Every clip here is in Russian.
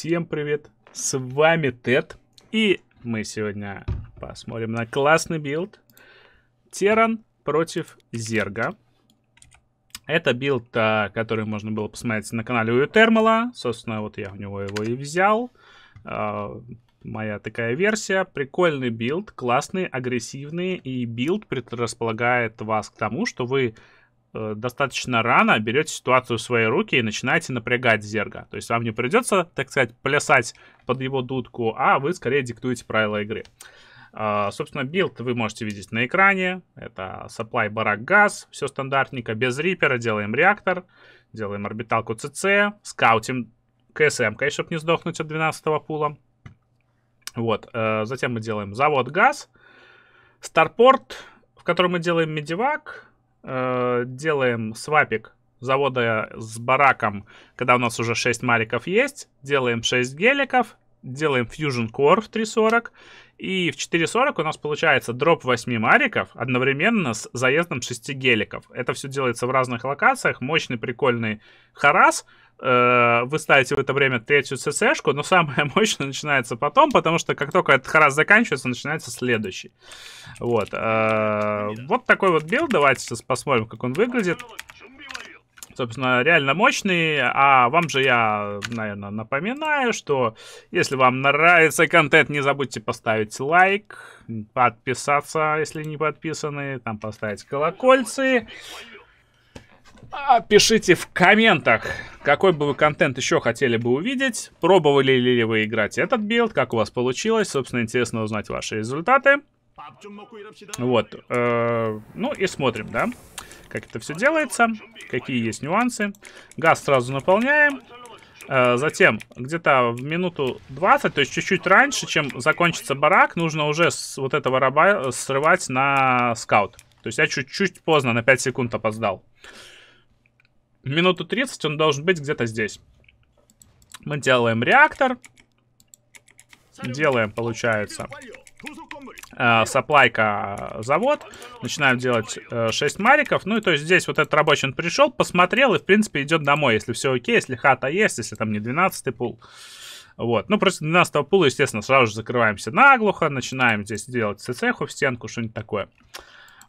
Всем привет, с вами Тед, и мы сегодня посмотрим на классный билд. Теран против Зерга. Это билд, а, который можно было посмотреть на канале у Термала. Собственно, вот я у него его и взял. А, моя такая версия. Прикольный билд, классный, агрессивный. И билд предрасполагает вас к тому, что вы Э, достаточно рано берете ситуацию в свои руки и начинаете напрягать зерга. То есть вам не придется, так сказать, плясать под его дудку, а вы скорее диктуете правила игры. А, собственно, билд вы можете видеть на экране. Это supply барак газ, все стандартненько, без рипера. Делаем реактор, делаем орбиталку CC, скаутим КСМ, конечно, чтобы не сдохнуть от 12 пула. Вот, э, затем мы делаем завод газ, старпорт, в котором мы делаем медивак, Э, делаем свапик завода с бараком, когда у нас уже 6 мариков есть, делаем 6 геликов, делаем Fusion Core в 340, и в 440 у нас получается дроп 8 мариков одновременно с заездом 6 геликов. Это все делается в разных локациях, мощный прикольный харас, Э, вы ставите в это время третью ЦЦшку, но самое мощное начинается потом, потому что как только этот раз заканчивается, начинается следующий. Вот. Э, вот такой вот билд. Давайте сейчас посмотрим, как он выглядит. Собственно, реально мощный. А вам же я, наверное, напоминаю, что если вам нравится контент, не забудьте поставить лайк, подписаться, если не подписаны, там поставить колокольцы пишите в комментах, какой бы вы контент еще хотели бы увидеть. Пробовали ли вы играть этот билд, как у вас получилось. Собственно, интересно узнать ваши результаты. Вот. Э, ну и смотрим, да, как это все делается, какие есть нюансы. Газ сразу наполняем. Э, затем где-то в минуту 20, то есть чуть-чуть раньше, чем закончится барак, нужно уже с вот этого раба э, срывать на скаут. То есть я чуть-чуть поздно, на 5 секунд опоздал минуту 30 он должен быть где-то здесь. Мы делаем реактор. Делаем, получается, э, э, завод. Начинаем делать э, 6 мариков. Ну и то есть здесь вот этот рабочий он пришел, посмотрел и, в принципе, идет домой, если все окей, если хата есть, если там не 12 пул. Вот. Ну, просто 12 пула, естественно, сразу же закрываемся наглухо, начинаем здесь делать цеху в стенку, что-нибудь такое.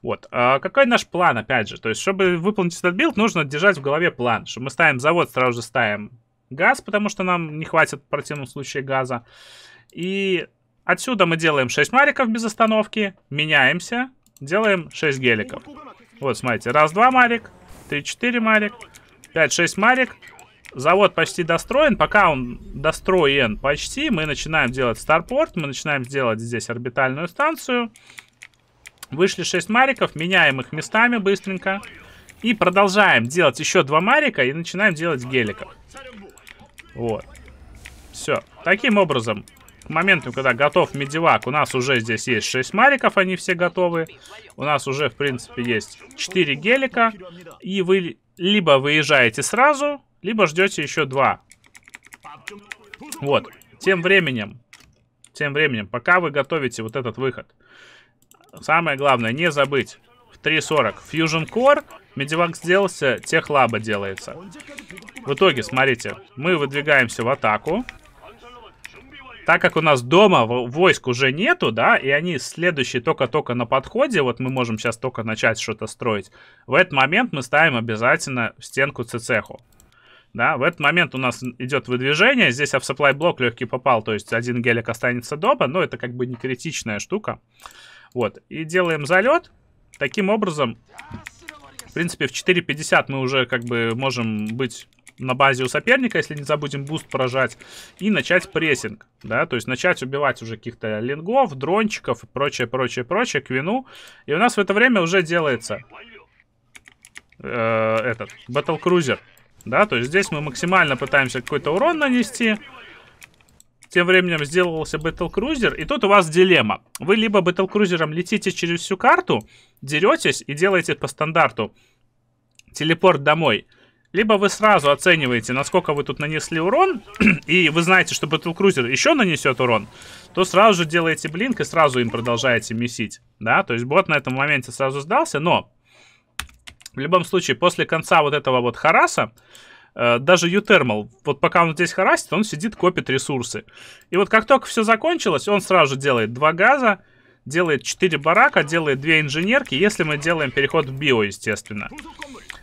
Вот. А какой наш план, опять же? То есть, чтобы выполнить этот билд, нужно держать в голове план. Что мы ставим завод, сразу же ставим газ, потому что нам не хватит в противном случае газа. И отсюда мы делаем 6 мариков без остановки, меняемся, делаем 6 геликов. Вот, смотрите, раз, два марик, три, четыре марик, пять, шесть марик. Завод почти достроен. Пока он достроен почти, мы начинаем делать старпорт, мы начинаем делать здесь орбитальную станцию. Вышли 6 мариков, меняем их местами быстренько. И продолжаем делать еще 2 марика и начинаем делать геликов. Вот. Все. Таким образом, к моменту, когда готов медивак, у нас уже здесь есть 6 мариков, они все готовы. У нас уже, в принципе, есть 4 гелика. И вы либо выезжаете сразу, либо ждете еще 2. Вот. Тем временем, тем временем, пока вы готовите вот этот выход, Самое главное, не забыть. В 3.40 Fusion Core, Медивак сделался, техлаба делается. В итоге, смотрите, мы выдвигаемся в атаку. Так как у нас дома войск уже нету, да, и они следующие только-только на подходе, вот мы можем сейчас только начать что-то строить, в этот момент мы ставим обязательно в стенку цеху. Да, в этот момент у нас идет выдвижение, здесь в supply блок легкий попал, то есть один гелик останется дома, но это как бы не критичная штука. Вот, и делаем залет. Таким образом, в принципе, в 4.50 мы уже как бы можем быть на базе у соперника, если не забудем буст поражать, и начать прессинг, да, то есть начать убивать уже каких-то лингов, дрончиков и прочее, прочее, прочее, квину. И у нас в это время уже делается э, этот, батлкрузер, да, то есть здесь мы максимально пытаемся какой-то урон нанести, тем временем сделался Battle Cruiser, и тут у вас дилемма. Вы либо Battle Cruiser летите через всю карту, деретесь и делаете по стандарту телепорт домой, либо вы сразу оцениваете, насколько вы тут нанесли урон, и вы знаете, что Battle Cruiser еще нанесет урон, то сразу же делаете блинк и сразу им продолжаете месить. Да, то есть бот на этом моменте сразу сдался, но в любом случае после конца вот этого вот хараса Э, даже Utermal, вот пока он здесь харасит, он сидит, копит ресурсы. И вот как только все закончилось, он сразу же делает два газа, делает четыре барака, делает две инженерки, если мы делаем переход в био, естественно.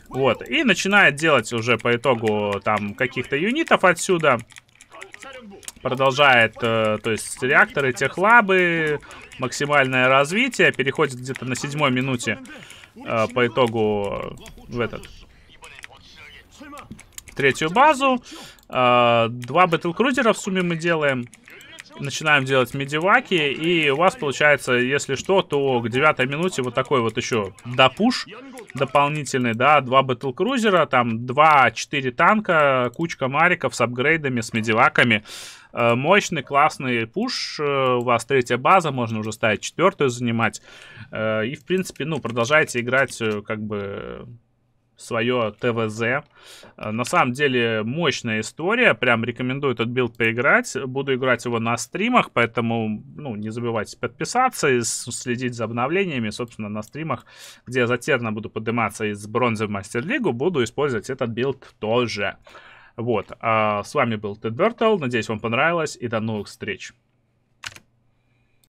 Вот, и начинает делать уже по итогу там каких-то юнитов отсюда. Продолжает, э, то есть, реакторы, техлабы, максимальное развитие. Переходит где-то на седьмой минуте э, по итогу в этот третью базу. А, два батлкрузера в сумме мы делаем. Начинаем делать медиваки. И у вас получается, если что, то к девятой минуте вот такой вот еще допуш дополнительный, да, два батлкрузера, там два, четыре танка, кучка мариков с апгрейдами, с медиваками. А, мощный, классный пуш. А, у вас третья база, можно уже ставить четвертую занимать. И, в принципе, ну, продолжайте играть э, как бы свое ТВЗ. Э, на самом деле мощная история, прям рекомендую этот билд поиграть. Буду играть его на стримах, поэтому ну, не забывайте подписаться и следить за обновлениями. Собственно, на стримах, где я затерно буду подниматься из бронзы в мастер-лигу, буду использовать этот билд тоже. Вот, а с вами был Тед Бертл, надеюсь вам понравилось и до новых встреч.